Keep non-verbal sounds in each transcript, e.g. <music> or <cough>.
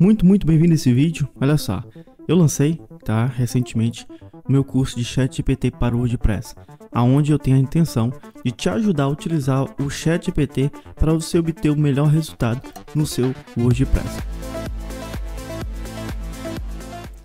Muito, muito bem-vindo a esse vídeo. Olha só, eu lancei, tá, recentemente, o meu curso de ChatGPT para o WordPress, aonde eu tenho a intenção de te ajudar a utilizar o ChatGPT para você obter o melhor resultado no seu WordPress.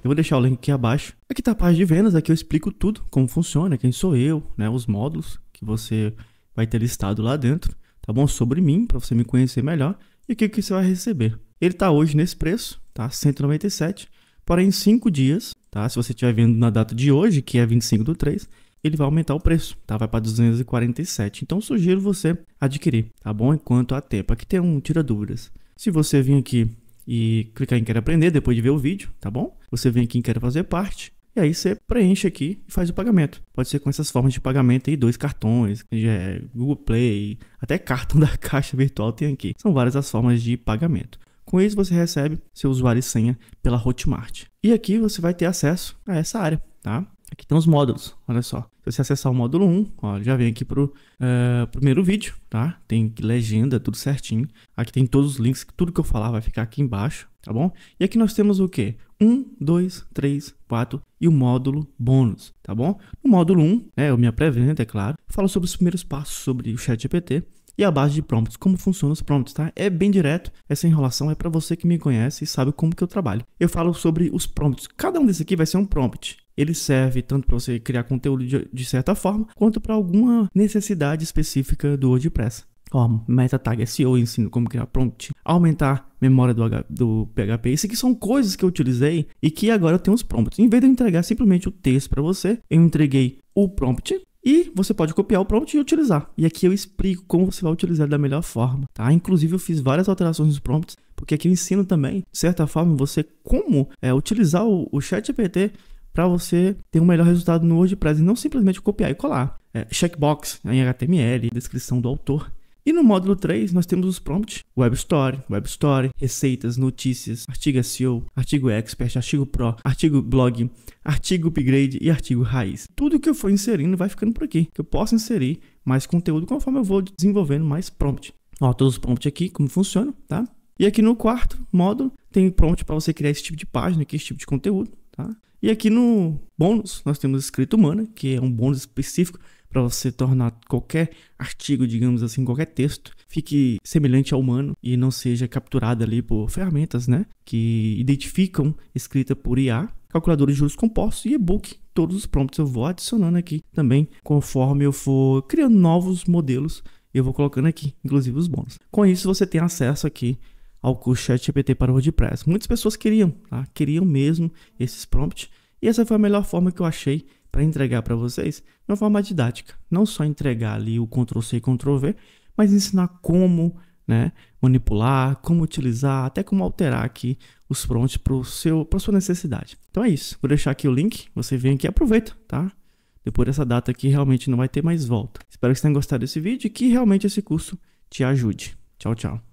Eu vou deixar o link aqui abaixo. Aqui está a parte de vendas, aqui eu explico tudo, como funciona, quem sou eu, né, os módulos que você vai ter listado lá dentro, tá bom? Sobre mim, para você me conhecer melhor e o que, que você vai receber. Ele está hoje nesse preço, tá? 197. Porém, em 5 dias, tá? Se você estiver vendo na data de hoje, que é 25 do 3, ele vai aumentar o preço, tá? Vai para 247. Então, sugiro você adquirir, tá bom? Enquanto há tempo. Aqui tem um tira dúvidas. Se você vir aqui e clicar em quero aprender depois de ver o vídeo, tá bom? Você vem aqui em quero fazer parte, e aí você preenche aqui e faz o pagamento. Pode ser com essas formas de pagamento aí, dois cartões, é Google Play, até cartão <laughs> da caixa virtual tem aqui. São várias as formas de pagamento. Com isso, você recebe seu usuário e senha pela Hotmart. E aqui você vai ter acesso a essa área, tá? Aqui tem os módulos, olha só. Se você acessar o módulo 1, ó, já vem aqui para o uh, eh, primeiro vídeo, tá? Tem legenda, é tudo certinho. Aqui tem todos os links, tudo que eu falar vai ficar aqui embaixo, tá bom? E aqui nós temos o quê? 1, 2, 3, 4 e o módulo bônus, tá bom? No módulo 1, né, eu me apresento, é claro, falo sobre os primeiros passos sobre o Chat GPT e a base de prompts, como funcionam os prompts, tá? É bem direto, essa enrolação é para você que me conhece e sabe como que eu trabalho. Eu falo sobre os prompts. Cada um desses aqui vai ser um prompt. Ele serve tanto para você criar conteúdo de, de certa forma, quanto para alguma necessidade específica do WordPress. Ó, meta tag SEO, ensino como criar prompt, aumentar memória do, H, do PHP. Isso aqui são coisas que eu utilizei e que agora eu tenho os prompts. Em vez de eu entregar simplesmente o texto para você, eu entreguei o prompt e você pode copiar o prompt e utilizar. E aqui eu explico como você vai utilizar da melhor forma, tá? Inclusive eu fiz várias alterações nos prompts, porque aqui eu ensino também, de certa forma, você como é, utilizar o, o ChatGPT para você ter um melhor resultado no WordPress e não simplesmente copiar e colar. É, checkbox né, em HTML, descrição do autor. E no módulo 3, nós temos os prompts, web story, web story, receitas, notícias, artigo SEO, artigo expert, artigo pro, artigo blog, artigo upgrade e artigo raiz. Tudo que eu for inserindo vai ficando por aqui, que eu posso inserir mais conteúdo conforme eu vou desenvolvendo mais prompt. Ó, todos os prompts aqui, como funciona, tá? E aqui no quarto módulo, tem prompt para você criar esse tipo de página aqui, esse tipo de conteúdo. Tá? E aqui no bônus, nós temos escrita humana, que é um bônus específico para você tornar qualquer artigo, digamos assim, qualquer texto, fique semelhante ao humano e não seja capturado ali por ferramentas, né? Que identificam escrita por IA, calculadora de juros compostos e e-book. Todos os prompts eu vou adicionando aqui também, conforme eu for criando novos modelos, eu vou colocando aqui, inclusive os bônus. Com isso, você tem acesso aqui ao curso ChatGPT para o WordPress. Muitas pessoas queriam, tá? queriam mesmo esses prompts, e essa foi a melhor forma que eu achei para entregar para vocês, de uma forma didática. Não só entregar ali o Ctrl-C e Ctrl-V, mas ensinar como né, manipular, como utilizar, até como alterar aqui os prompts para pro sua necessidade. Então é isso. Vou deixar aqui o link. Você vem aqui e aproveita, tá? Depois dessa data aqui realmente não vai ter mais volta. Espero que você tenha gostado desse vídeo e que realmente esse curso te ajude. Tchau, tchau.